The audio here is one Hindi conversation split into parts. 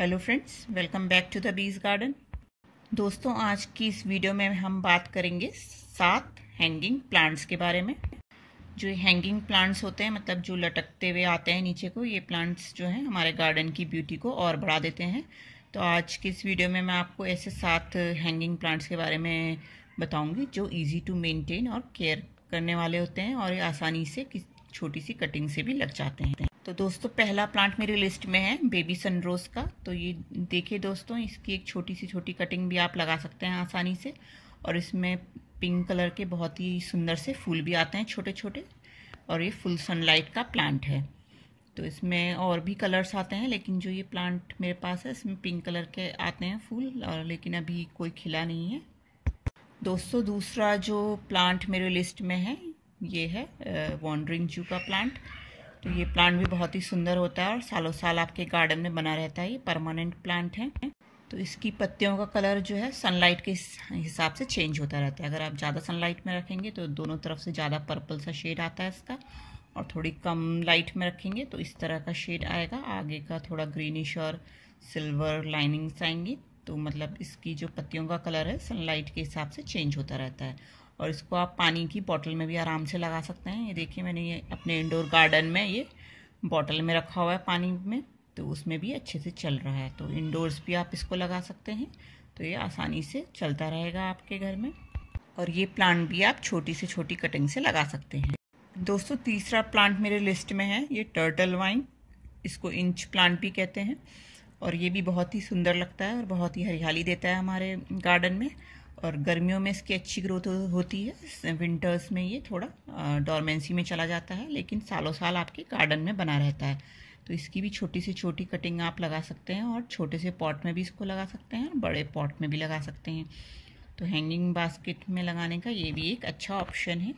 hello friends welcome back to the बीज गार्डन दोस्तों आज की इस वीडियो में हम बात करेंगे सात हैंगिंग प्लांट्स के बारे में जो हैंगिंग प्लांट्स होते हैं मतलब जो लटकते हुए आते हैं नीचे को ये प्लांट्स जो हैं हमारे गार्डन की ब्यूटी को और बढ़ा देते हैं तो आज की इस वीडियो में मैं आपको ऐसे सात हैंगिंग प्लांट्स के बारे में बताऊँगी जो ईजी टू मेनटेन और केयर करने वाले होते हैं और ये आसानी से किस छोटी सी कटिंग से भी लग जाते हैं तो दोस्तों पहला प्लांट मेरी लिस्ट में है बेबी सनरोज का तो ये देखिए दोस्तों इसकी एक छोटी सी छोटी कटिंग भी आप लगा सकते हैं आसानी से और इसमें पिंक कलर के बहुत ही सुंदर से फूल भी आते हैं छोटे छोटे और ये फुल सनलाइट का प्लांट है तो इसमें और भी कलर्स आते हैं लेकिन जो ये प्लांट मेरे पास है इसमें पिंक कलर के आते हैं फूल और लेकिन अभी कोई खिला नहीं है दोस्तों दूसरा जो प्लांट मेरे लिस्ट में है ये है वॉन्ड्रिंग जू का प्लांट तो ये प्लांट भी बहुत ही सुंदर होता है और सालों साल आपके गार्डन में बना रहता है ये परमानेंट प्लांट है तो इसकी पत्तियों का कलर जो है सनलाइट के हिसाब से चेंज होता रहता है अगर आप ज़्यादा सनलाइट में रखेंगे तो दोनों तरफ से ज़्यादा पर्पल सा शेड आता है इसका और थोड़ी कम लाइट में रखेंगे तो इस तरह का शेड आएगा आगे का थोड़ा ग्रीनिश और सिल्वर लाइनिंग्स आएंगी तो मतलब इसकी जो पत्तियों का कलर है सनलाइट के हिसाब से चेंज होता रहता है और इसको आप पानी की बॉटल में भी आराम से लगा सकते हैं ये देखिए मैंने ये अपने इंडोर गार्डन में ये बॉटल में रखा हुआ है पानी में तो उसमें भी अच्छे से चल रहा है तो इंडोर्स भी आप इसको लगा सकते हैं तो ये आसानी से चलता रहेगा आपके घर में और ये प्लांट भी आप छोटी से छोटी कटिंग से लगा सकते हैं दोस्तों तीसरा प्लांट मेरे लिस्ट में है ये टर्टल वाइन इसको इंच प्लांट भी कहते हैं और ये भी बहुत ही सुंदर लगता है और बहुत ही हरियाली देता है हमारे गार्डन में और गर्मियों में इसकी अच्छी ग्रोथ होती है विंटर्स में ये थोड़ा डॉर्मेंसी में चला जाता है लेकिन सालों साल आपके गार्डन में बना रहता है तो इसकी भी छोटी से छोटी कटिंग आप लगा सकते हैं और छोटे से पॉट में भी इसको लगा सकते हैं और बड़े पॉट में भी लगा सकते हैं तो हैंगिंग बास्केट में लगाने का ये भी एक अच्छा ऑप्शन है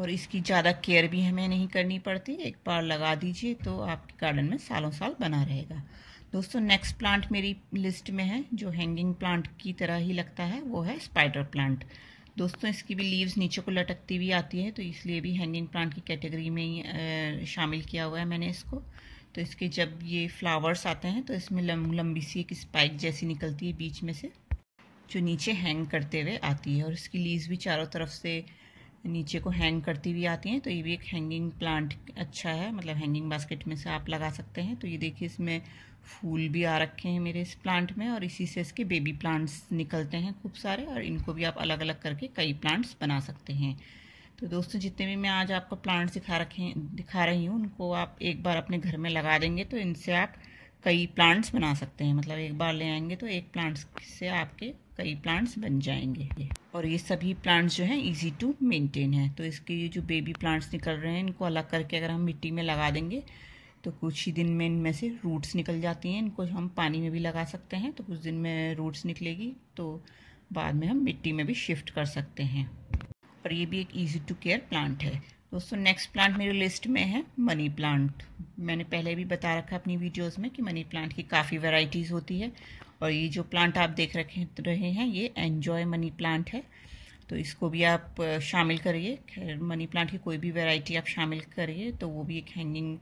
और इसकी ज़्यादा केयर भी हमें नहीं करनी पड़ती एक बार लगा दीजिए तो आपके गार्डन में सालों साल बना रहेगा दोस्तों नेक्स्ट प्लांट मेरी लिस्ट में है जो हैंगिंग प्लांट की तरह ही लगता है वो है स्पाइडर प्लांट दोस्तों इसकी भी लीव्स नीचे को लटकती हुई आती है तो इसलिए भी हैंगिंग प्लांट की कैटेगरी में ही शामिल किया हुआ है मैंने इसको तो इसके जब ये फ्लावर्स आते हैं तो इसमें लंबी सी एक स्पाइक जैसी निकलती है बीच में से जो नीचे हैंग करते हुए आती है और इसकी लीव्स भी चारों तरफ से नीचे को हैंग करती हुई आती हैं तो ये भी एक हैंगिंग प्लांट अच्छा है मतलब हैंगिंग बास्केट में से आप लगा सकते हैं तो ये देखिए इसमें फूल भी आ रखे हैं मेरे इस प्लांट में और इसी से इसके बेबी प्लांट्स निकलते हैं खूब सारे और इनको भी आप अलग अलग करके कई प्लांट्स बना सकते हैं तो दोस्तों जितने भी मैं आज आपको प्लांट्स दिखा रखे दिखा रही हूँ उनको आप एक बार अपने घर में लगा देंगे तो इनसे आप कई प्लांट्स बना सकते हैं मतलब एक बार ले आएंगे तो एक प्लांट्स से आपके कई प्लांट्स बन जाएंगे और ये सभी प्लांट्स जो हैं इजी टू मेंटेन है तो इसके ये जो बेबी प्लांट्स निकल रहे हैं इनको अलग करके अगर हम मिट्टी में लगा देंगे तो कुछ ही दिन में इनमें से रूट्स निकल जाती हैं इनको हम पानी में भी लगा सकते हैं तो कुछ दिन में रूट्स निकलेगी तो बाद में हम मिट्टी में भी शिफ्ट कर सकते हैं और ये भी एक ईजी टू केयर प्लांट है दोस्तों नेक्स्ट प्लांट मेरी लिस्ट में है मनी प्लांट मैंने पहले भी बता रखा अपनी वीडियोस में कि मनी प्लांट की काफ़ी वैरायटीज़ होती है और ये जो प्लांट आप देख रखे रहे हैं ये एन्जॉय मनी प्लांट है तो इसको भी आप शामिल करिए खैर मनी प्लांट की कोई भी वैरायटी आप शामिल करिए तो वो भी एक हैंगिंग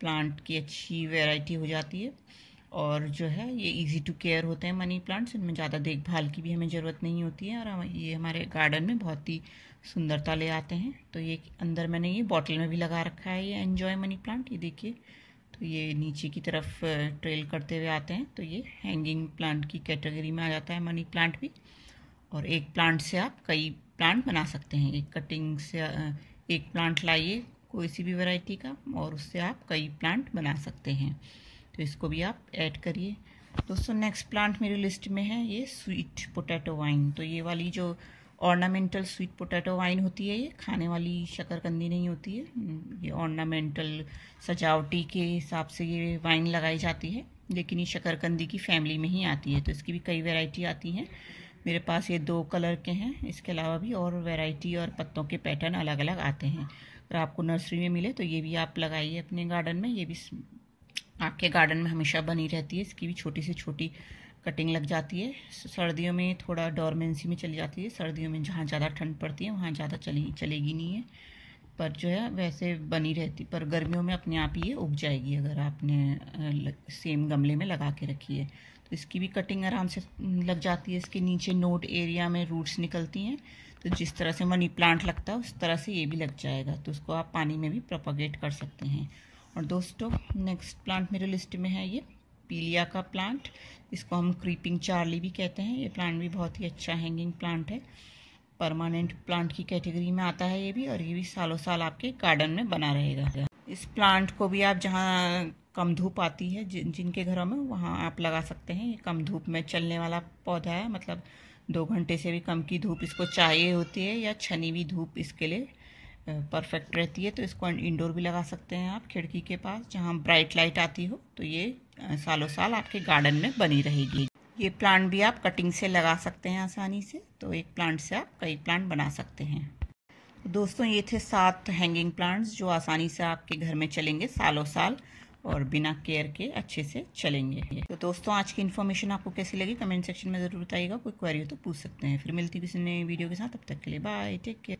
प्लांट की अच्छी वेराइटी हो जाती है और जो है ये इजी टू केयर होते हैं मनी प्लांट्स इनमें ज़्यादा देखभाल की भी हमें ज़रूरत नहीं होती है और हम ये हमारे गार्डन में बहुत ही सुंदरता ले आते हैं तो ये अंदर मैंने ये बॉटल में भी लगा रखा है ये एन्जॉय मनी प्लांट ये देखिए तो ये नीचे की तरफ ट्रेल करते हुए आते हैं तो ये हैंगिंग प्लांट की कैटेगरी में आ जाता है मनी प्लांट भी और एक प्लांट से आप कई प्लांट बना सकते हैं एक कटिंग से एक प्लांट लाइए कोई सी भी वैरायटी का और उससे आप कई प्लांट बना सकते हैं तो इसको भी आप ऐड करिए दोस्तों नेक्स्ट प्लांट मेरी लिस्ट में है ये स्वीट पोटैटो वाइन तो ये वाली जो ऑर्नामेंटल स्वीट पोटैटो वाइन होती है ये खाने वाली शकरकंदी नहीं होती है हम्म, ये ऑर्नामेंटल सजावटी के हिसाब से ये वाइन लगाई जाती है लेकिन ये शक्करकंदी की फैमिली में ही आती है तो इसकी भी कई वेराइटी आती हैं मेरे पास ये दो कलर के हैं इसके अलावा भी और वेराइटी और पत्तों के पैटर्न अलग अलग आते हैं अगर आपको नर्सरी में मिले तो ये भी आप लगाइए अपने गार्डन में ये भी आपके गार्डन में हमेशा बनी रहती है इसकी भी छोटी से छोटी कटिंग लग जाती है सर्दियों में थोड़ा डॉर्मेंसी में चली जाती है सर्दियों में जहाँ ज़्यादा ठंड पड़ती है वहाँ ज़्यादा चली चलेगी नहीं है पर जो है वैसे बनी रहती पर गर्मियों में अपने आप ही ये उग जाएगी अगर आपने सेम गमले में लगा के रखी है तो इसकी भी कटिंग आराम से लग जाती है इसके नीचे नोट एरिया में रूट्स निकलती हैं तो जिस तरह से मनी प्लांट लगता है उस तरह से ये भी लग जाएगा तो उसको आप पानी में भी प्रोपागेट कर सकते हैं और दोस्तों नेक्स्ट प्लांट मेरे लिस्ट में है ये पीलिया का प्लांट इसको हम क्रीपिंग चार्ली भी कहते हैं ये प्लांट भी बहुत ही अच्छा हैंगिंग प्लांट है परमानेंट प्लांट की कैटेगरी में आता है ये भी और ये भी सालों साल आपके गार्डन में बना रहेगा इस प्लांट को भी आप जहाँ कम धूप आती है जिन जिनके घरों में वहाँ आप लगा सकते हैं ये कम धूप में चलने वाला पौधा है मतलब दो घंटे से भी कम की धूप इसको चाहिए होती है या छनी हुई धूप इसके लिए परफेक्ट रहती है तो इसको इंडोर भी लगा सकते हैं आप खिड़की के पास जहाँ ब्राइट लाइट आती हो तो ये सालों साल आपके गार्डन में बनी रहेगी ये प्लांट भी आप कटिंग से लगा सकते हैं आसानी से तो एक प्लांट से आप कई प्लांट बना सकते हैं दोस्तों ये थे सात हैंगिंग प्लांट्स जो आसानी से आपके घर में चलेंगे सालों साल और बिना केयर के अच्छे से चलेंगे तो दोस्तों आज की इन्फॉर्मेशन आपको कैसी लगी कमेंट सेक्शन में ज़रूर बताइएगा कोई क्वेरी हो तो पूछ सकते हैं फिर मिलती किसी नई वीडियो के साथ तब तक के लिए बाय टेक केयर